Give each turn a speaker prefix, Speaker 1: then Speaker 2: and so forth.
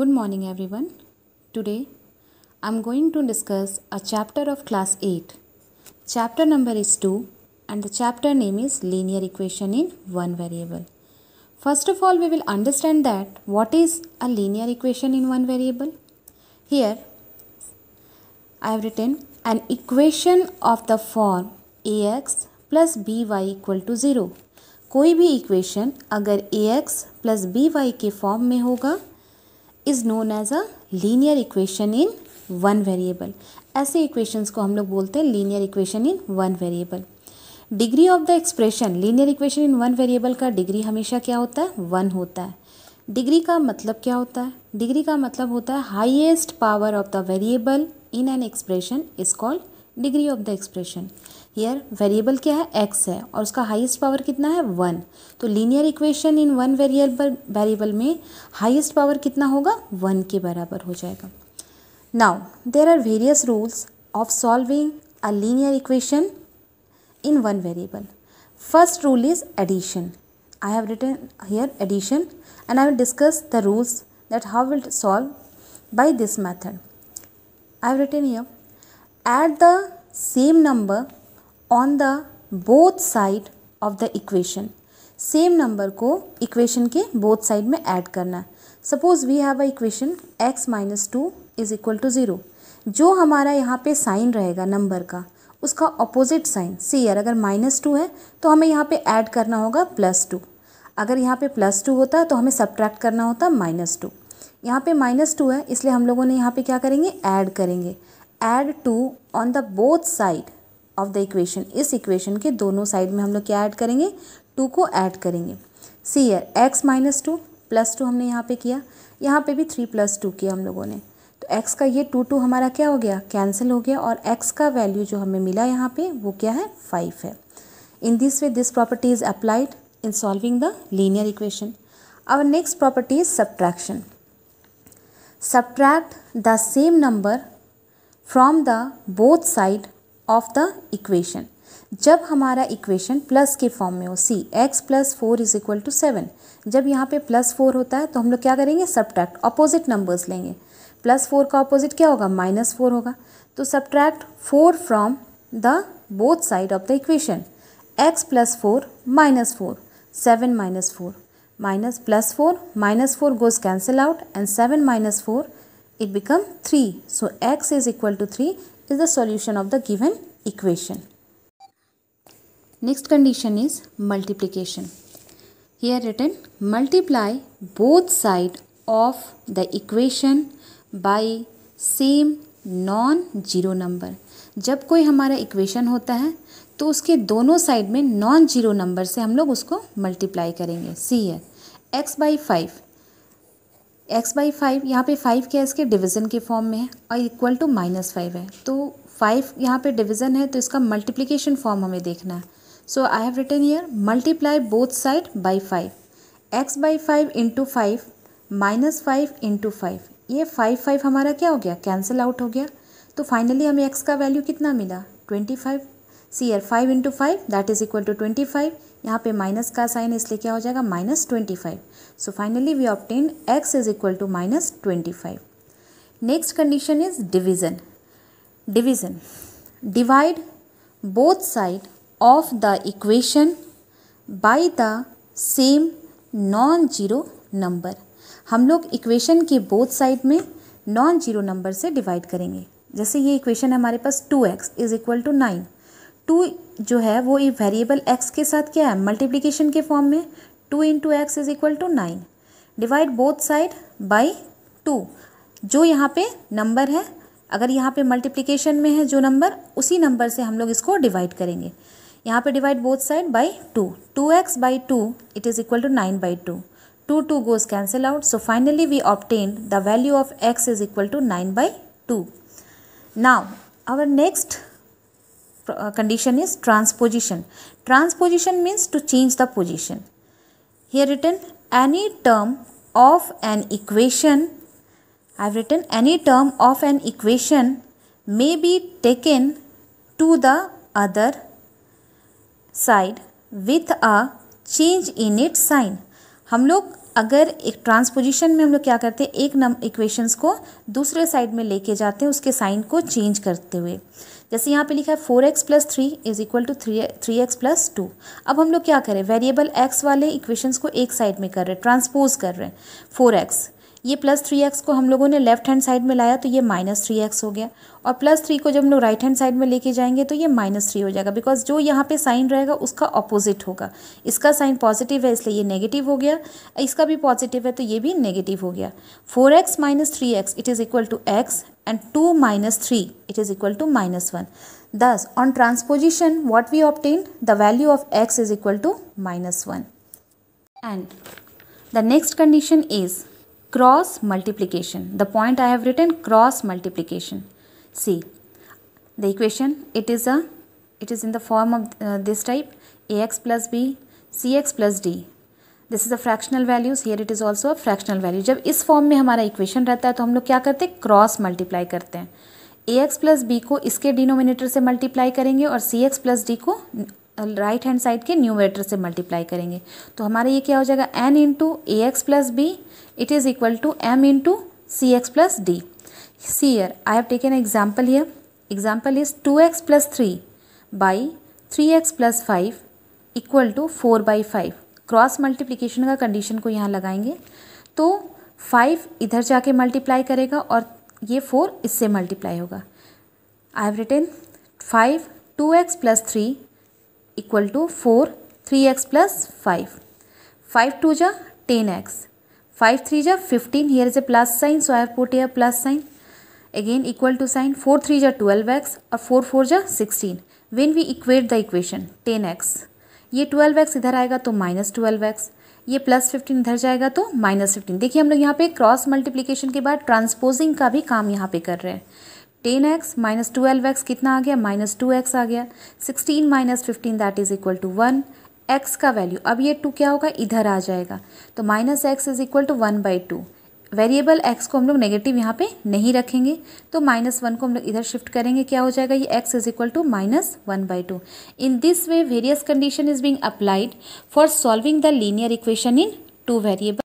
Speaker 1: Good morning everyone. Today I'm going to discuss a chapter of class 8. Chapter number is 2 and the chapter name is linear equation in one variable. First of all we will understand that what is a linear equation in one variable. Here I have written an equation of the form ax plus by equal to 0. कोई भी equation अगर ax plus by के form में होगा is known as a linear equation in one variable ऐसे equations को हम लोग बोलते हैं linear equation in one variable degree of the expression linear equation in one variable का डिग्री हमेशा क्या होता है वन होता है डिग्री का मतलब क्या होता है डिग्री का मतलब होता है highest power of the variable in an expression is called degree of the expression here variable क्या है एक्स है और उसका हाईएस्ट पावर कितना है वन तो linear equation in one variable variable में हाईएस्ट पावर कितना होगा वन के बराबर हो जाएगा now there are various rules of solving a linear equation in one variable first rule is addition I have written here addition and I will discuss the rules that how will solve by this method I have written here at the same number on the both side of the equation same number को equation के both side में add करना है suppose we have a equation x minus two is equal to zero जो हमारा यहाँ पे sign रहेगा नंबर का उसका अपोजिट साइन सी यार अगर माइनस टू है तो हमें यहाँ पे ऐड करना होगा प्लस टू अगर यहाँ पे प्लस टू होता तो हमें सब्ट्रैक्ट करना होता माइनस टू यहाँ पे माइनस टू है इसलिए हम लोगों ने यहाँ पे क्या करेंगे ऐड करेंगे add two on the both side of the equation इस इक्वेशन के दोनों साइड में हम लोग क्या ऐड करेंगे टू को ऐड करेंगे see here x minus two plus two हमने यहाँ पे किया यहाँ पे भी थ्री प्लस टू किया हम लोगों ने तो x का ये टू टू हमारा क्या हो गया कैंसिल हो गया और x का वैल्यू जो हमें मिला यहाँ पे वो क्या है फाइव है in this way this property is applied in solving the linear equation और next property is subtraction subtract the same number from the both side of the equation जब हमारा इक्वेशन प्लस के फॉर्म में हो see x plus four is equal to seven जब यहाँ पे plus four होता है तो हम लोग क्या करेंगे सब्ट्रैक्ट अपोजिट नंबर्स लेंगे प्लस फोर का अपोजिट क्या होगा माइनस फोर होगा तो subtract four from the both side of the equation x plus four minus four seven minus four minus plus four minus four goes cancel out and seven minus four it become three so x is equal to three is the solution of the given equation. Next condition is multiplication. Here written multiply both side of the equation by same non zero number जब कोई हमारा equation होता है तो उसके दोनों side में non zero number से हम लोग उसको मल्टीप्लाई करेंगे सी है x by five x by five यहाँ पे फाइव क्या है इसके डिवीज़न के फॉर्म में है और इक्वल टू माइनस फाइव है तो फाइव यहाँ पे डिवीज़न है तो इसका मल्टीप्लिकेशन फॉर्म हमें देखना है so I have written here multiply both side by five x by five into five minus five into five ये फाइव फाइव हमारा क्या हो गया कैंसिल आउट हो गया तो फाइनली हमें एक्स का वैल्यू कितना मिला twenty five see here five into five that is equal to twenty five यहाँ पे माइनस का साइन इसलिए क्या हो जाएगा minus twenty five so finally we obtain x is equal to minus twenty five next condition is division division divide both side of the equation by the same non zero number हम लोग equation के both side में non zero number से divide करेंगे जैसे ये equation हमारे पास two x is equal to nine two जो है वो ये वेरिएबल एक्स के साथ क्या है मल्टीप्लीकेशन के फॉर्म में two into x is equal to nine divide both side by two जो यहाँ पे नंबर है अगर यहाँ पे मल्टीप्लीकेशन में है जो नंबर उसी नंबर से हम लोग इसको डिवाइड करेंगे यहाँ पे divide both side by two two x by two it is equal to nine by two two two goes cancel out so finally we obtain the value of x is equal to nine by two now our next Uh, condition is transposition. Transposition means to change the position. Here written any term of an equation, I have written any term of an equation may be taken to the other side with a change in its sign. हम लोग अगर एक transposition में हम लोग क्या करते हैं एक नम इक्वेशंस को दूसरे साइड में लेके जाते हैं उसके साइन को चेंज करते हुए जैसे यहाँ पे लिखा है four x plus three is equal to three three x plus two अब हम लोग क्या करें वेरिएबल एक्स वाले इक्वेशंस को एक साइड में कर रहे हैं ट्रांसपोज कर रहे हैं फोर एक्स ये प्लस थ्री एक्स को हम लोगों ने लेफ्ट हैंड साइड में लाया तो ये माइनस थ्री एक्स हो गया और प्लस थ्री को जब हम लोग राइट हैंड साइड में लेके जाएंगे तो ये माइनस थ्री हो जाएगा बिकॉज जो यहाँ पे साइन रहेगा उसका ऑपोजिट होगा इसका साइन पॉजिटिव है इसलिए ये नेगेटिव हो गया इसका भी पॉजिटिव है तो ये भी नेगेटिव हो गया four x minus three x it is equal to x and two minus three it is equal to minus one thus on transposition what we obtain the value of x is equal to minus one and the next condition is cross multiplication the point i have written cross multiplication see the equation is is a it is in the form of uh, this type ax plus b cx plus d this is a fractional values here it is also a fractional value जब इस form में हमारा equation रहता है तो हम लोग क्या करते हैं क्रॉस मल्टीप्लाई करते हैं ए एक्स प्लस बी को इसके डिनोमिनेटर से मल्टीप्लाई करेंगे और सी एक्स प्लस डी को राइट हैंड साइड के न्यूमरेटर से मल्टीप्लाई करेंगे तो हमारा ये क्या हो जाएगा n into a x plus b it is equal to m into c x plus d see here I have taken example here example is two x plus three by three x plus five equal to four by five cross multiplication का condition को यहाँ लगाएंगे तो five इधर जाके multiply करेगा और ये फोर इससे मल्टीप्लाई होगा I have written five two x plus three equal to four three x plus five five two जा टेन एक्स फाइव थ्री जा fifteen here is a plus sign so I put here plus sign again equal to sign four three जा twelve x और four four जा sixteen when we equate the equation ten x ये twelve x इधर आएगा तो minus twelve x ये plus fifteen इधर जाएगा तो माइनस फिफ्टीन देखिए हम लोग यहाँ पे क्रॉस मल्टीप्लीकेशन के बाद ट्रांसपोजिंग का भी काम यहाँ पे कर रहे हैं ten x minus twelve x कितना आ गया माइनस टू एक्स आ गया sixteen minus fifteen that is equal to one x का वैल्यू अब ये टू क्या होगा इधर आ जाएगा तो minus x is equal to one by two variable x को हम लोग नेगेटिव यहाँ पे नहीं रखेंगे तो माइनस वन को हम लोग इधर शिफ्ट करेंगे क्या हो जाएगा ये x is equal to minus one by two in this way various condition is being applied for solving the linear equation in two variable